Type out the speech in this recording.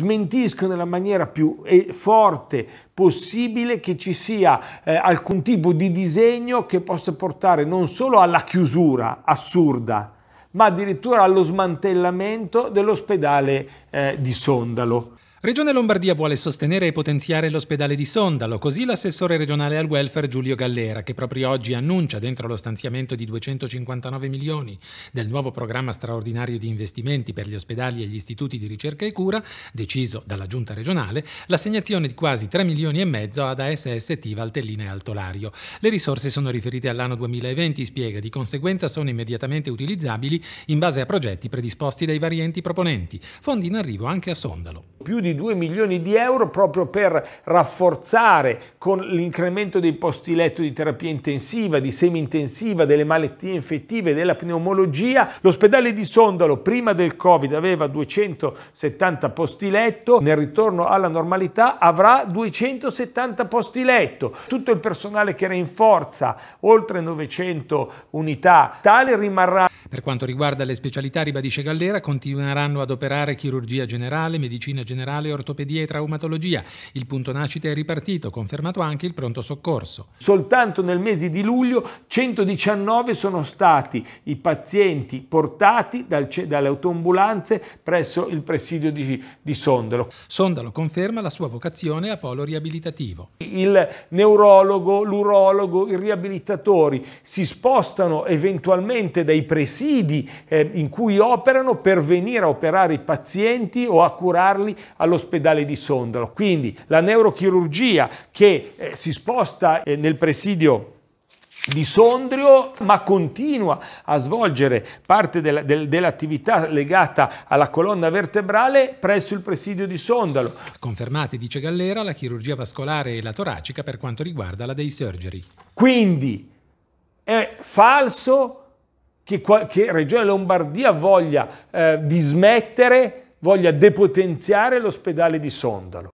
smentisco nella maniera più eh, forte possibile che ci sia eh, alcun tipo di disegno che possa portare non solo alla chiusura assurda, ma addirittura allo smantellamento dell'ospedale eh, di Sondalo. Regione Lombardia vuole sostenere e potenziare l'ospedale di Sondalo, così l'assessore regionale al welfare Giulio Gallera, che proprio oggi annuncia dentro lo stanziamento di 259 milioni del nuovo programma straordinario di investimenti per gli ospedali e gli istituti di ricerca e cura, deciso dalla giunta regionale, l'assegnazione di quasi 3 milioni e mezzo ad ASST Valtellina e Altolario. Le risorse sono riferite all'anno 2020, spiega, di conseguenza sono immediatamente utilizzabili in base a progetti predisposti dai vari enti proponenti, fondi in arrivo anche a Sondalo. Più di di 2 milioni di euro proprio per rafforzare con l'incremento dei posti letto di terapia intensiva, di semi-intensiva, delle malattie infettive, della pneumologia. L'ospedale di Sondalo prima del Covid aveva 270 posti letto, nel ritorno alla normalità avrà 270 posti letto. Tutto il personale che era in forza, oltre 900 unità, tale rimarrà per quanto riguarda le specialità, ribadisce Gallera, continueranno ad operare chirurgia generale, medicina generale, ortopedia e traumatologia. Il punto nascita è ripartito, confermato anche il pronto soccorso. Soltanto nel mese di luglio 119 sono stati i pazienti portati dal, dalle autoambulanze presso il presidio di, di Sondalo. Sondalo conferma la sua vocazione a polo riabilitativo. Il neurologo, l'urologo, i riabilitatori si spostano eventualmente dai presidi presidi eh, in cui operano per venire a operare i pazienti o a curarli all'ospedale di Sondalo. Quindi la neurochirurgia che eh, si sposta eh, nel presidio di Sondrio, ma continua a svolgere parte del, del, dell'attività legata alla colonna vertebrale presso il presidio di Sondalo. Confermate, dice Gallera, la chirurgia vascolare e la toracica per quanto riguarda la dei surgery. Quindi è falso che, che Regione Lombardia voglia eh, dismettere, voglia depotenziare l'ospedale di Sondalo.